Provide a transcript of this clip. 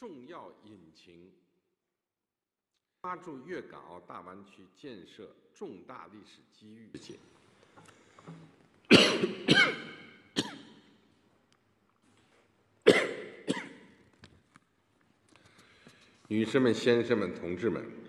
重要引擎，抓住粤港澳大湾区建设重大历史机遇。女士们、先生们、同志们。